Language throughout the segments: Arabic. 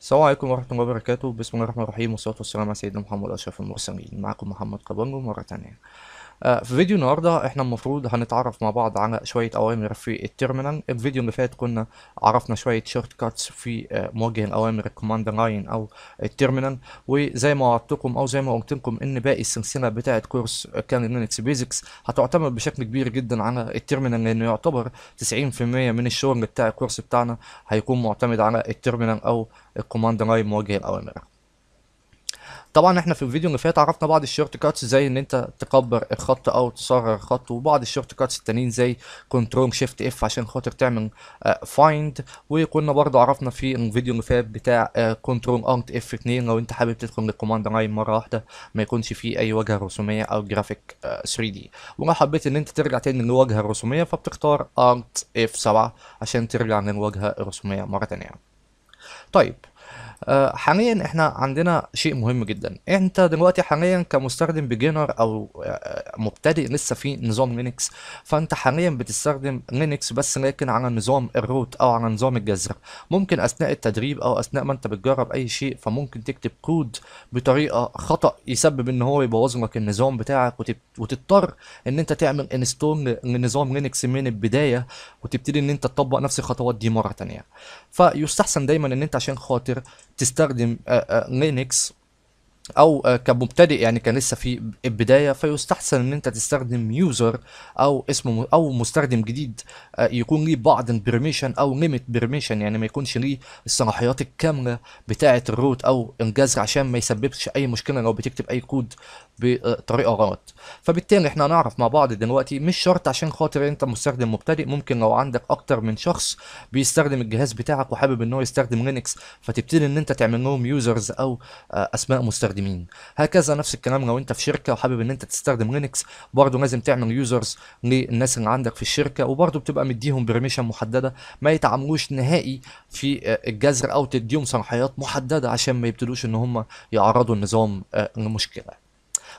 السلام عليكم ورحمة الله وبركاته بسم الله الرحمن الرحيم والصلاة والسلام على سيدنا محمد أشرف المرسلين معكم محمد قبانجو مرة تانية آه، في فيديو النهارده احنا المفروض هنتعرف مع بعض على شويه اوامر في التيرمينال الفيديو اللي فات كنا عرفنا شويه شورت كاتس في آه، مواجهه الاوامر الكوماند لاين او التيرمينال وزي ما وعدتكم او زي ما قلت لكم ان باقي السلسله بتاعه كورس كان لينكس بيزكس هتعتمد بشكل كبير جدا على التيرمينال لانه يعتبر 90% من الشغل بتاع الكورس بتاعنا هيكون معتمد على التيرمينال او الكوماند لاين مواجهه الاوامر طبعا احنا في الفيديو اللي فات عرفنا بعض الشورت كاتس زي ان انت تكبر الخط او تصغر الخط وبعض الشورت كاتس التانيين زي كنترول شيفت اف عشان خاطر تعمل فايند آه، وكنا برضه عرفنا في الفيديو اللي فات بتاع كنترول الت اف 2 لو انت حابب تدخل للكوماند لاين مره واحده ما يكونش فيه اي واجهه رسوميه او جرافيك 3 دي ولو حبيت ان انت ترجع تاني للواجهه الرسوميه فبتختار الت اف 7 عشان ترجع للواجهه الرسوميه مره ثانيه طيب آه، حاليا احنا عندنا شيء مهم جدا انت دلوقتي حاليا كمستخدم بيجنر او آه، مبتدئ لسه في نظام لينكس فانت حاليا بتستخدم لينكس بس لكن على نظام الروت او على نظام الجذر ممكن اثناء التدريب او اثناء ما انت بتجرب اي شيء فممكن تكتب كود بطريقه خطا يسبب ان هو يبوظ لك النظام بتاعك وتضطر ان انت تعمل انستول لنظام لينكس من البدايه وتبتدي ان انت تطبق نفس الخطوات دي مره ثانيه فيستحسن دايما ان انت عشان خاطر تستخدم آه، آه، لينكس او آه، كمبتدئ يعني كان لسه في البدايه فيستحسن ان انت تستخدم يوزر او اسم او مستخدم جديد آه، يكون ليه بعض البرميشن او ليميت برميشن يعني ما يكونش ليه الصلاحيات الكامله بتاعه الروت او انجاز عشان ما يسببش اي مشكله لو بتكتب اي كود بطريقه غلط فبالتالي احنا هنعرف مع بعض دلوقتي مش شرط عشان خاطر انت مستخدم مبتدئ ممكن لو عندك اكتر من شخص بيستخدم الجهاز بتاعك وحابب ان هو يستخدم لينكس فتبتدي ان انت تعمل لهم يوزرز او آه، اسماء مستخدمين المستخدمين هكذا نفس الكلام لو انت في شركه وحابب ان انت تستخدم لينكس برضه لازم تعمل يوزرز للناس اللي عندك في الشركه وبرضه بتبقى مديهم برميشن محدده ما يتعاملوش نهائي في آه، الجذر او تديهم صلاحيات محدده عشان ما يبتدوش ان هم يعرضوا النظام آه، لمشكله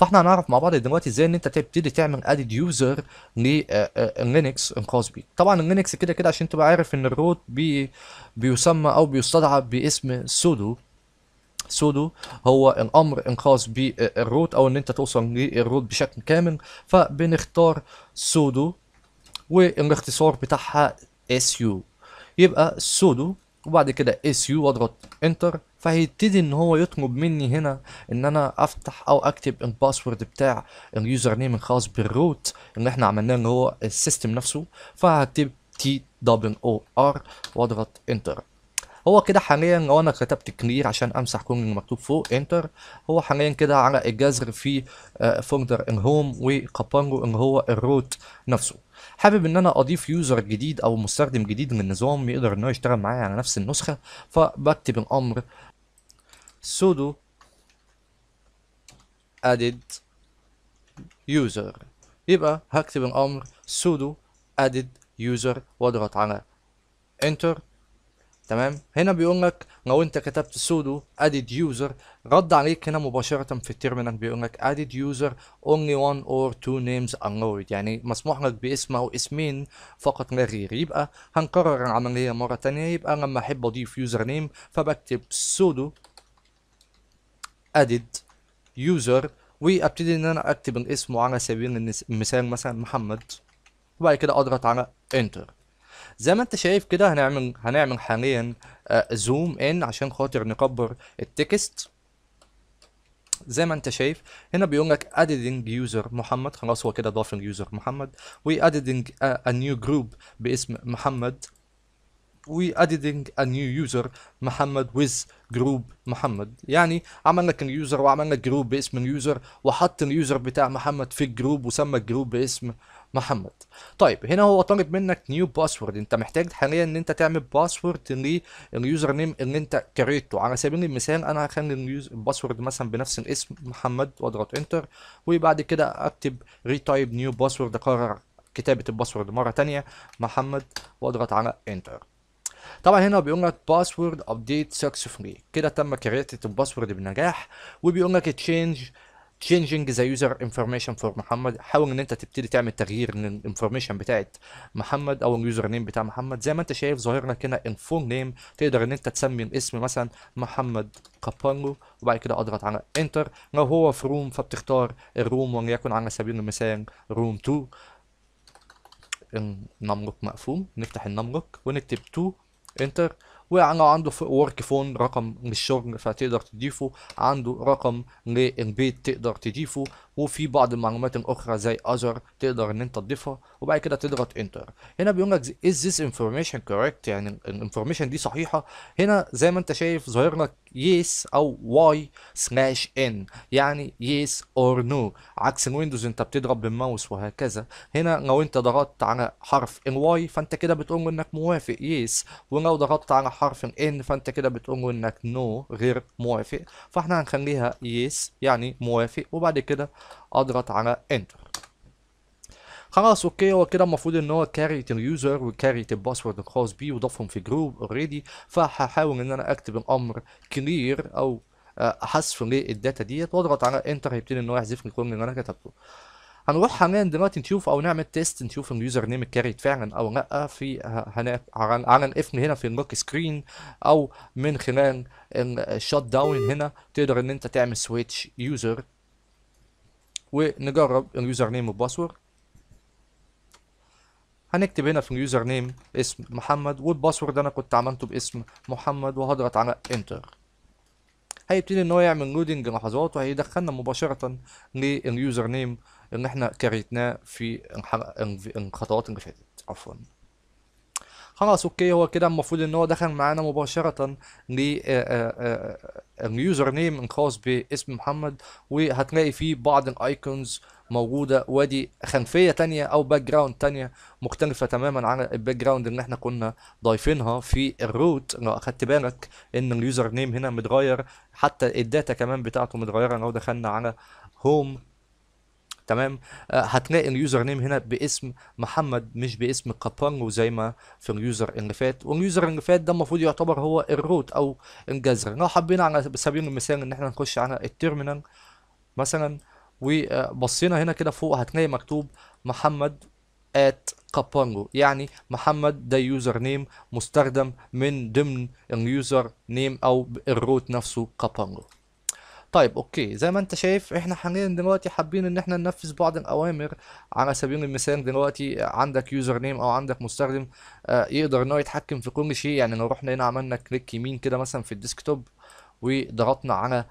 فاحنا هنعرف مع بعض دلوقتي ازاي ان انت تبتدي تعمل ادد يوزر للينكس الخاص بيك طبعا اللينكس كده كده عشان تبقى عارف ان الروت بي بيسمى او بيستدعى باسم سودو سودو هو الامر انقاذ بالروت او ان انت توصل للروت بشكل كامل فبنختار سودو والاختصار بتاعها اس يو يبقى سودو وبعد كده اس يو واضغط انتر فهيبتدي ان هو يطلب مني هنا ان انا افتح او اكتب الباسورد بتاع اليوزر نيم الخاص بالروت اللي احنا عملناه اللي هو السيستم نفسه فهكتب تي دبل او ار واضغط انتر هو كده حاليا لو انا كتبت كلير عشان امسح كل المكتوب فوق انتر هو حاليا كده على الجذر في آه، فولدر الهوم وكابانجو اللي هو الروت نفسه حابب ان انا اضيف يوزر جديد او مستخدم جديد من النظام يقدر ان هو يشتغل معايا على نفس النسخه فبكتب الامر sudo added user يبقى هكتب الامر sudo added user واضغط على انتر تمام هنا بيقول لك لو انت كتبت سودو ادد يوزر رد عليك هنا مباشره في التيرمينال بيقول لك ادد يوزر اونلي وان اور تو نيمز allowed يعني مسموح لك باسم او اسمين فقط لا غير يبقى هنكرر العمليه مره ثانيه يبقى لما احب اضيف يوزر نيم فبكتب سودو ادد يوزر وابتدي ان انا اكتب الاسم على سبيل المثال مثلا محمد وبعد كده اضغط على انتر زي ما انت شايف كده هنعمل هنعمل حاليا زوم آه، ان عشان خاطر نكبر التكست زي ما انت شايف هنا بيقول لك اديتنج يوزر محمد خلاص هو كده ضاف اليوزر محمد واديتنج ا نيو جروب باسم محمد اديتنج ا نيو يوزر محمد ويز جروب محمد يعني عملنا لك اليوزر وعملنا جروب باسم اليوزر وحط اليوزر بتاع محمد في الجروب وسمى الجروب باسم محمد طيب هنا هو طالب منك نيو باسورد انت محتاج حاليا ان انت تعمل باسورد لليوزر نيم اللي انت كريته على سبيل المثال انا هخلي الباسورد مثلا بنفس الاسم محمد واضغط انتر وبعد كده اكتب ري تايب نيو باسورد اقرر كتابه الباسورد مره ثانيه محمد واضغط على انتر طبعا هنا بيقول لك باسورد ابديت سكسسفلي كده تم كريت الباسورد بنجاح وبيقول لك تشينج changing ذا يوزر انفورميشن فور محمد حاول ان انت تبتدي تعمل تغيير للانفورميشن بتاعت محمد او اليوزر نيم بتاع محمد زي ما انت شايف ظاهر لك هنا ان فول نيم تقدر ان انت تسمي الاسم مثلا محمد كابانجو وبعد كده اضغط على انتر لو هو في روم فبتختار الروم وليكن على سبيل المثال روم 2 النمرك مقفول نفتح النمرك ونكتب 2 Enter ولو عنده ورك فون رقم للشغل فتقدر تضيفه عنده رقم للبيت تقدر تضيفه وفي بعض المعلومات الاخرى زي اذر تقدر ان انت تضيفها وبعد كده تضغط انتر هنا بيقول لك از ذس انفورميشن كوريكت يعني الانفورميشن دي صحيحه هنا زي ما انت شايف ظاهر لك يس او واي سلاش ان يعني يس اور نو عكس الويندوز انت بتضرب بالماوس وهكذا هنا لو انت ضغطت على حرف الواي فانت كده بتقول انك موافق يس ولو ضغطت على حرف حرف ان فانت كده بتقوم انك نو غير موافق فاحنا هنخليها يس يعني موافق وبعد كده اضغط على انتر خلاص اوكي هو كده المفروض ان هو كاريت اليوزر وكاريت الباسورد الخاص بيه وضافهم في جروب اوريدي فهحاول ان انا اكتب الامر كلير او حذف للداتا ديت واضغط على انتر هيبتدي ان هو يحذف لي كل اللي انا كتبته هنروح حاليا دلوقتي نشوف او نعمل تيست نشوف اليوزر نيم اتكريت فعلا او لا في هنا على الافن هنا في اللوك سكرين او من خلال الشوت داون هنا تقدر ان انت تعمل سويتش يوزر ونجرب اليوزر نيم والباسورد هنكتب هنا في اليوزر نيم اسم محمد والباسورد انا كنت عملته باسم محمد وهضغط على انتر هيبتدي ان هو يعمل لودنج لحظات وهيدخلنا مباشره لليوزر نيم اللي احنا كريتناه في الخطوات اللي فاتت عفوا خلاص اوكي هو كده المفروض ان هو دخل معانا مباشره ل آه، آه، آه، اليوزر نيم الخاص باسم محمد وهتلاقي فيه بعض الايكونز موجوده وادي خلفيه تانية او باك جراوند ثانيه مختلفه تماما عن الباك جراوند اللي احنا كنا ضايفينها في الروت لو اخدت بالك ان اليوزر نيم هنا متغير حتى الداتا كمان بتاعته متغيره لو دخلنا على هوم تمام هتلاقي اليوزر نيم هنا باسم محمد مش باسم كابانجو زي ما في اليوزر اللي فات واليوزر اللي فات ده المفروض يعتبر هو الروت او الجذر لو حبينا على سبيل المثال ان احنا نخش على التيرمينال مثلا وبصينا آه، هنا كده فوق هتلاقي مكتوب محمد ات كابانجو يعني محمد ده يوزر نيم مستخدم من ضمن اليوزر نيم او الروت نفسه كابانجو طيب اوكي زي ما انت شايف احنا حاليا دلوقتي حابين ان احنا ننفذ بعض الاوامر على سبيل المثال دلوقتي عندك يوزر نيم او عندك مستخدم آه، يقدر ان هو يتحكم في كل شيء يعني لو رحنا هنا عملنا كليك يمين كده مثلا في الديسكتوب وضغطنا على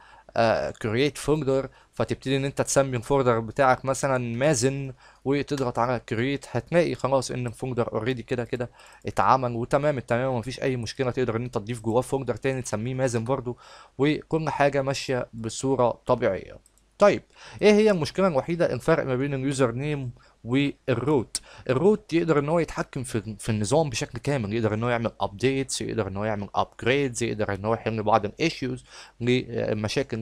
كرييت آه، فولدر فتبتدي ان انت تسمي الفولدر بتاعك مثلا مازن وتضغط على كرييت هتلاقي خلاص ان الفولدر اوريدي كده كده اتعمل وتمام التمام ومفيش اي مشكله تقدر ان انت تضيف جواه فولدر تاني تسميه مازن برده وكل حاجه ماشيه بصوره طبيعيه طيب ايه هي المشكله الوحيده الفرق ما بين اليوزر نيم والروت الروت يقدر ان هو يتحكم في في النظام بشكل كامل يقدر ان هو يعمل ابديتس يقدر ان هو يعمل ابجريدز يقدر ان هو يحل بعض الايشوز لمشاكل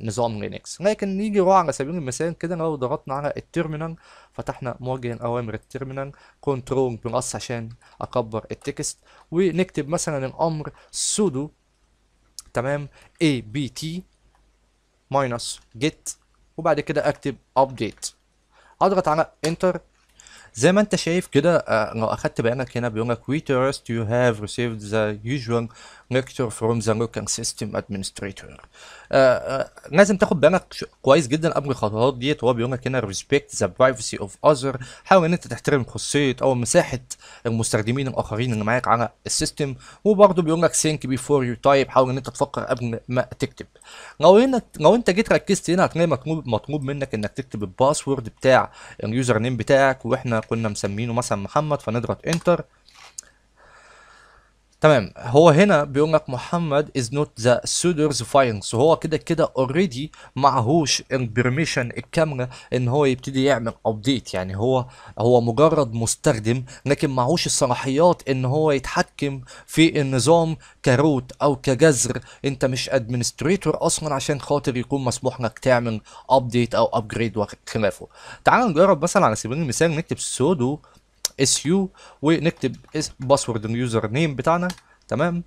لنظام آه، لينكس لكن نيجي هو على سبيل المثال كده لو ضغطنا على التيرمينال فتحنا مواجه اوامر التيرمينال كنترول بلس عشان اكبر التكست ونكتب مثلا الامر سودو تمام اي بي تي ماينس جيت وبعد كده اكتب ابديت اضغط على انتر زي ما انت شايف كده آه، لو اخدت بيانك هنا بيقول لك we trust you have received the usual lecture from the local system administrator آه، آه، لازم تاخد بيانك كويس جدا قبل الخطوات ديت هو بيقول لك هنا respect the privacy of other حاول ان انت تحترم خصوصيه او مساحه المستخدمين الاخرين اللي معاك على السيستم وبرضه بيقول لك think before you type حاول ان انت تفكر قبل ما تكتب لو هنا لو انت جيت ركزت هنا هتلاقي مطلوب مطلوب منك انك تكتب الباسورد بتاع اليوزر نيم بتاعك واحنا كنا مسمينه مثلا محمد فنضغط انتر تمام هو هنا بيقول لك محمد از نوت ذا سودرز فاينس وهو كده كده اوريدي معهوش البرميشن الكامله ان هو يبتدي يعمل ابديت يعني هو هو مجرد مستخدم لكن معهوش الصلاحيات ان هو يتحكم في النظام كروت او كجذر انت مش ادمنستريتور اصلا عشان خاطر يكون مسموح لك تعمل ابديت او ابجريد وخلافه تعال نجرب مثلا على سبيل المثال نكتب سودو اس يو ونكتب باسورد اليوزر نيم بتاعنا تمام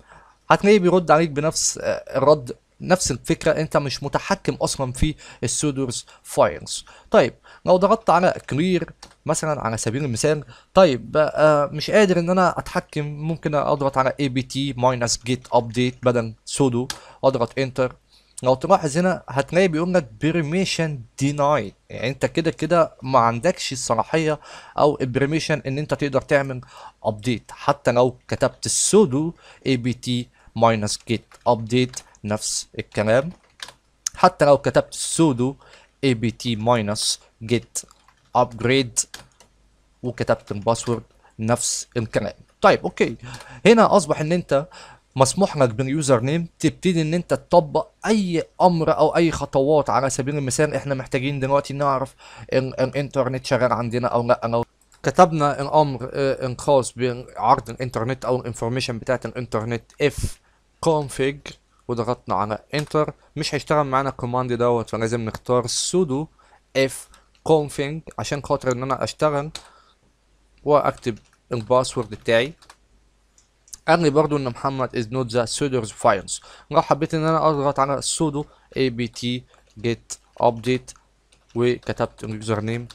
هتلاقيه بيرد عليك بنفس آه، الرد نفس الفكره انت مش متحكم اصلا في السودورز فايلز طيب لو ضغطت على كلير مثلا على سبيل المثال طيب آه مش قادر ان انا اتحكم ممكن اضغط على اي بي تي ماينس جيت ابديت بدل سودو اضغط انتر لو تلاحظ هنا هتلاقي بيقول لك بريميشن ديناي يعني انت كده كده ما عندكش الصلاحيه او البريميشن ان انت تقدر تعمل ابديت حتى لو كتبت السودو اي بي تي ماينس جيت ابديت نفس الكلام حتى لو كتبت السودو اي بي تي ماينس جيت ابجريد وكتبت الباسورد نفس الكلام طيب اوكي هنا اصبح ان انت مسموح لك باليوزر نيم تبتدي ان انت تطبق اي امر او اي خطوات على سبيل المثال احنا محتاجين دلوقتي نعرف ان الانترنت شغال عندنا او لا لو كتبنا الامر الخاص آه، بعرض الانترنت او الانفورميشن بتاعت الانترنت اف config وضغطنا على انتر مش هيشتغل معانا الكوماند دوت فلازم نختار sudo اف config عشان خاطر ان انا اشتغل واكتب الباسورد بتاعي قال لي برضو ان محمد از نوت ذا سودرز فايلز لو حبيت ان انا اضغط على السودو اي بي تي جيت ابديت وكتبت اليوزر نيم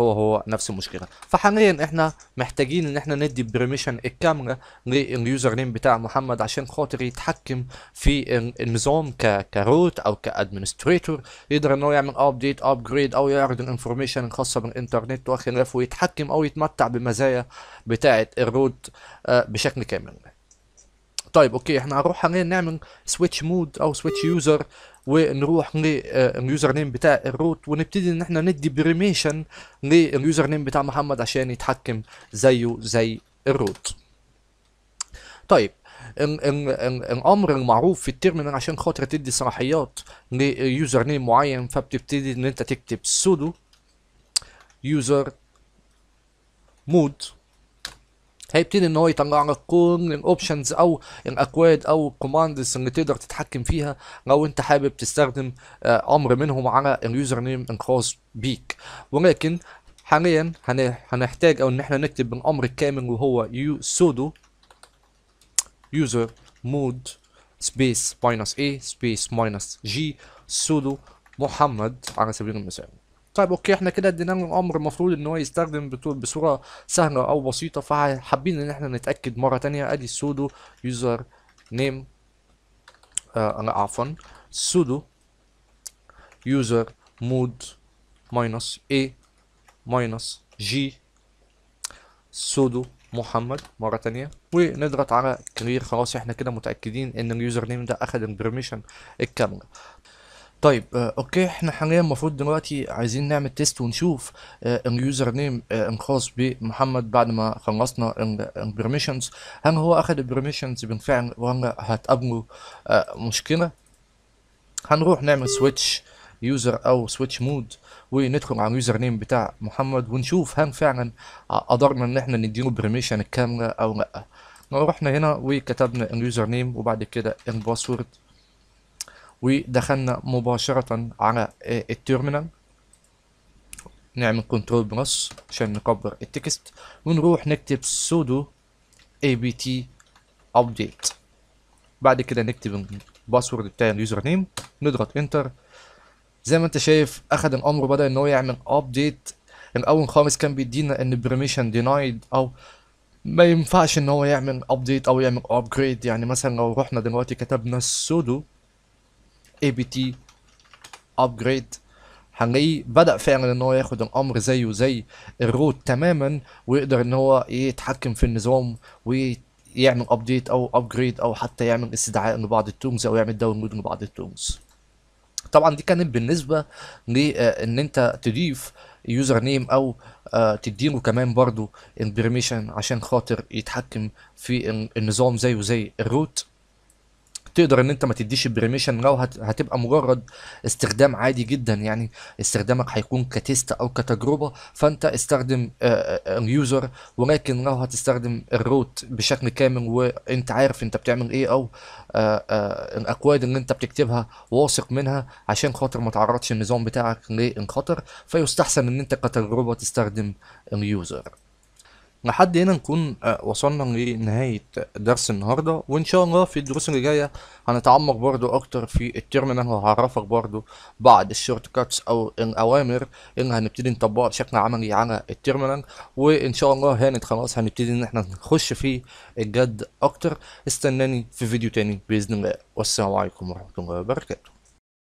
هو هو نفس المشكله فحاليا احنا محتاجين ان احنا ندي البريميشن الكامله لليوزر نيم بتاع محمد عشان خاطر يتحكم في النظام كروت او كادمنستريتور يقدر ان هو يعمل ابديت ابجريد او يعرض الانفورميشن الخاصه بالانترنت وخلافه ويتحكم او يتمتع بمزايا بتاعه الروت آه، بشكل كامل طيب اوكي احنا هنروح حاليا نعمل سويتش مود او سويتش يوزر ونروح آه، لليوزر نيم بتاع الروت ونبتدي ان احنا ندي بريميشن لليوزر نيم بتاع محمد عشان يتحكم زيه زي الروت طيب الامر المعروف في التيرمينال عشان خاطر تدي صلاحيات ليوزر نيم معين فبتبتدي ان انت تكتب سودو يوزر مود هيبتدي ان هو يطلع لك كل الاوبشنز او الاكواد او الكوماندز اللي تقدر تتحكم فيها لو انت حابب تستخدم آه، امر منهم على اليوزر نيم الخاص بيك ولكن حاليا هنحتاج او ان احنا نكتب الامر الكامل وهو يو سودو يوزر مود سبيس ماينس اي سبيس ماينس جي سودو محمد على سبيل المثال طيب اوكي احنا كده ادينا له الامر المفروض ان هو يستخدم بصوره سهله او بسيطه فحابين ان احنا نتاكد مره ثانيه ادي سودو يوزر نيم انا عفوا سودو يوزر مود ماينس اي ماينس جي سودو محمد مرة ثانيه ونضغط على كرير خلاص احنا كده متأكدين ان اليوزر نيم ده اخد البرميشن الكاملة طيب آه، اوكي احنا حاليا المفروض دلوقتي عايزين نعمل تيست ونشوف اليوزر نيم الخاص بمحمد بعد ما خلصنا البرميشنز هل هو اخد البرميشنز بالفعل ولا هتقابله آه، مشكله هنروح نعمل سويتش يوزر او سويتش مود وندخل على اليوزر نيم بتاع محمد ونشوف هل فعلا قدرنا ان احنا نديله برميشن الكامله او لا لو رحنا هنا وكتبنا اليوزر نيم وبعد كده الباسورد ودخلنا مباشرة على التيرمينال نعمل كنترول بلس عشان نكبر التكست ونروح نكتب سودو apt update بعد كده نكتب الباسورد بتاع اليوزر نيم نضغط انتر زي ما انت شايف اخد الامر بدا ان هو يعمل ابديت الاول خالص كان بيدينا ان permission denied او ما ينفعش ان هو يعمل ابديت او يعمل ابجريد يعني مثلا لو رحنا دلوقتي كتبنا سودو اي بي تي ابجريد هنلاقيه بدا فعلا ان هو ياخد الامر زيه زي الروت تماما ويقدر ان هو يتحكم في النظام ويعمل ابديت او ابجريد او حتى يعمل استدعاء لبعض التومز او يعمل داونلود لبعض التومز طبعا دي كانت بالنسبه لان آه، انت تضيف يوزر نيم او آه، تديله كمان برضو البرميشن عشان خاطر يتحكم في النظام زيه زي الروت تقدر ان انت ما تديش البريميشن لو هت... هتبقى مجرد استخدام عادي جدا يعني استخدامك هيكون كتيست او كتجربه فانت استخدم اليوزر ولكن لو هتستخدم الروت بشكل كامل وانت عارف انت بتعمل ايه او الاكواد اللي انت بتكتبها واثق منها عشان خاطر ما تعرضش النظام بتاعك للخطر فيستحسن ان انت كتجربه تستخدم اليوزر لحد هنا نكون آه، وصلنا لنهاية درس النهاردة وإن شاء الله في الدروس اللي جاية هنتعمق برضو أكتر في الترمينال وهعرفك برضو بعض الشورت كاتس أو الأوامر اللي هنبتدي نطبقها بشكل عملي على الترمينال وإن شاء الله هانت خلاص هنبتدي إن احنا نخش في الجد أكتر استناني في فيديو تاني بإذن الله والسلام عليكم ورحمة الله وبركاته